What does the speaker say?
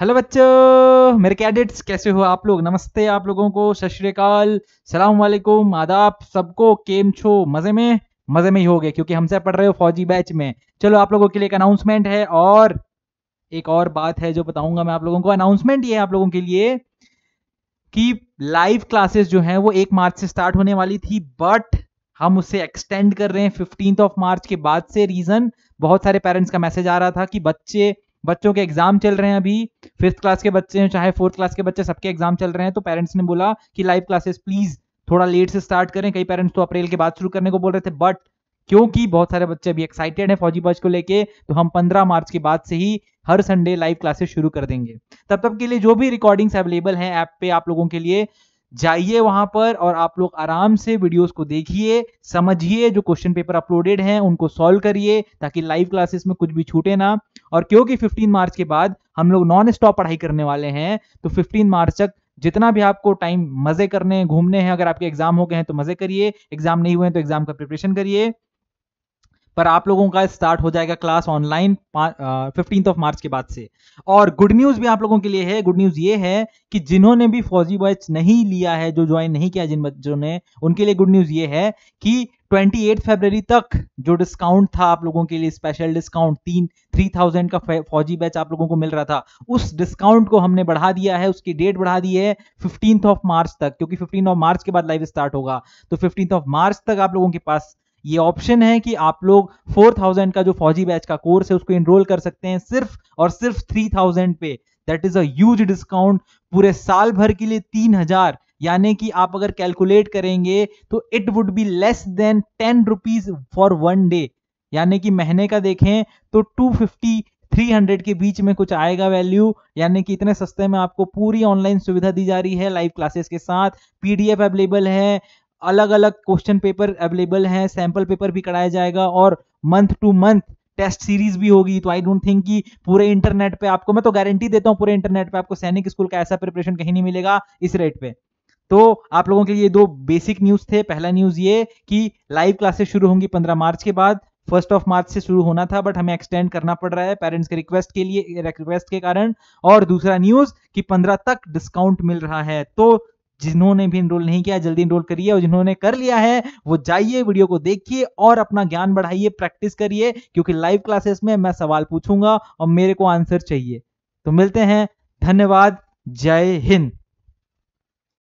hello बच्चों मेरे cadets कैसे हो आप लोग नमस्ते आप लोगों को सत श्रीकाल सलाम वालेकुम आदाब सबको केम छो मजे में मजे में ही हो गए क्योंकि हमसे पढ़ रहे हो फौजी बैच में चलो आप लोगों के लिए एक अनाउंसमेंट है और एक और बात है जो बताऊंगा मैं आप लोगों को अनाउंसमेंट ये है आप लोगों के लिए कि लाइव क्लासेस जो हैं वो एक मार्च से स्टार्ट होने वाली थी बट हम उसे एक्सटेंड कर रहे हैं फिफ्टींथ ऑफ मार्च के बाद से रीजन बहुत सारे पेरेंट्स का मैसेज आ रहा था कि बच्चे बच्चों के एग्जाम चल रहे हैं अभी फिफ्थ क्लास के बच्चे हैं चाहे फोर्थ क्लास के बच्चे सबके एग्जाम चल रहे हैं तो पेरेंट्स ने बोला कि लाइव क्लासेस प्लीज थोड़ा लेट से स्टार्ट करें कई पेरेंट्स तो अप्रैल के बाद शुरू करने को बोल रहे थे बट क्योंकि बहुत सारे बच्चे अभी एक्साइटेड हैं फौजी बच को लेके तो हम 15 मार्च के बाद से ही हर संडे लाइव क्लासेस शुरू कर देंगे तब तक के लिए जो भी रिकॉर्डिंग्स अवेलेबल हैं ऐप पे आप लोगों के लिए जाइए वहां पर और आप लोग आराम से वीडियोस को देखिए समझिए जो क्वेश्चन पेपर अपलोडेड हैं उनको सॉल्व करिए ताकि लाइव क्लासेस में कुछ भी छूटे ना और क्योंकि 15 मार्च के बाद हम लोग नॉन स्टॉप पढ़ाई करने वाले हैं तो 15 मार्च तक जितना भी आपको टाइम मजे करने घूमने हैं अगर आपके एग्जाम हो गए हैं तो मजे करिए एग्जाम नहीं हुए हैं तो एग्जाम का प्रिपरेशन करिए पर आप लोगों का स्टार्ट हो जाएगा class online fifteenth of March के बाद से और गुड न्यूज भी आप लोगों के लिए है गुड न्यूज ये है कि जिन्होंने भी फौजी बैच नहीं लिया है जो ज्वाइन नहीं किया जिन बच्चों ने उनके लिए गुड न्यूज ये है कि 28 फरवरी तक जो डिस्काउंट था आप लोगों के लिए स्पेशल डिस्काउंट तीन थ्री थाउजेंड का फौजी बैच आप लोगों को मिल रहा था उस डिस्काउंट को हमने बढ़ा दिया है उसकी डेट बढ़ा दी है फिफ्टींथ ऑफ मार्च तक क्योंकि फिफ्टीन ऑफ मार्च के बाद लाइव स्टार्ट होगा तो फिफ्टींथ ऑफ मार्च तक आप लोगों के पास ये ऑप्शन है कि आप लोग 4000 का जो फौजी बैच का कोर्स है उसको इनरोल कर सकते हैं सिर्फ और सिर्फ 3000 पे दैट इज अज डिस्काउंट पूरे साल भर के लिए 3000 यानी कि आप अगर कैलकुलेट करेंगे तो it would be less than ten rupees for one day यानी कि महीने का देखें तो टू फिफ्टी 300 के बीच में कुछ आएगा वैल्यू यानी कि इतने सस्ते में आपको पूरी ऑनलाइन सुविधा दी जा रही है लाइव क्लासेस के साथ पीडीएफ अवेलेबल है अलग अलग क्वेश्चन पेपर अवेलेबल हैं सैंपल पेपर भी कराया जाएगा और month to month test series भी होगी तो आई डोंट थिंक कि पूरे इंटरनेट पे आपको मैं तो गारंटी देता हूँ पूरे इंटरनेट पे आपको सैनिक स्कूल का ऐसा प्रिपरेशन कहीं नहीं मिलेगा इस रेट पे तो आप लोगों के लिए दो बेसिक न्यूज थे पहला न्यूज ये कि लाइव क्लासेस शुरू होंगी पंद्रह मार्च के बाद फर्स्ट ऑफ मार्च से शुरू होना था बट हमें एक्सटेंड करना पड़ रहा है पेरेंट्स के रिक्वेस्ट के लिए रिक्वेस्ट के कारण और दूसरा न्यूज कि पंद्रह तक डिस्काउंट मिल रहा है तो जिन्होंने भी इनरोल नहीं किया जल्दी इनरोल करिए और जिन्होंने कर लिया है वो जाइए वीडियो को देखिए और अपना ज्ञान बढ़ाइए प्रैक्टिस करिए क्योंकि लाइव क्लासेस में मैं सवाल पूछूंगा और मेरे को आंसर चाहिए तो मिलते हैं धन्यवाद जय हिंद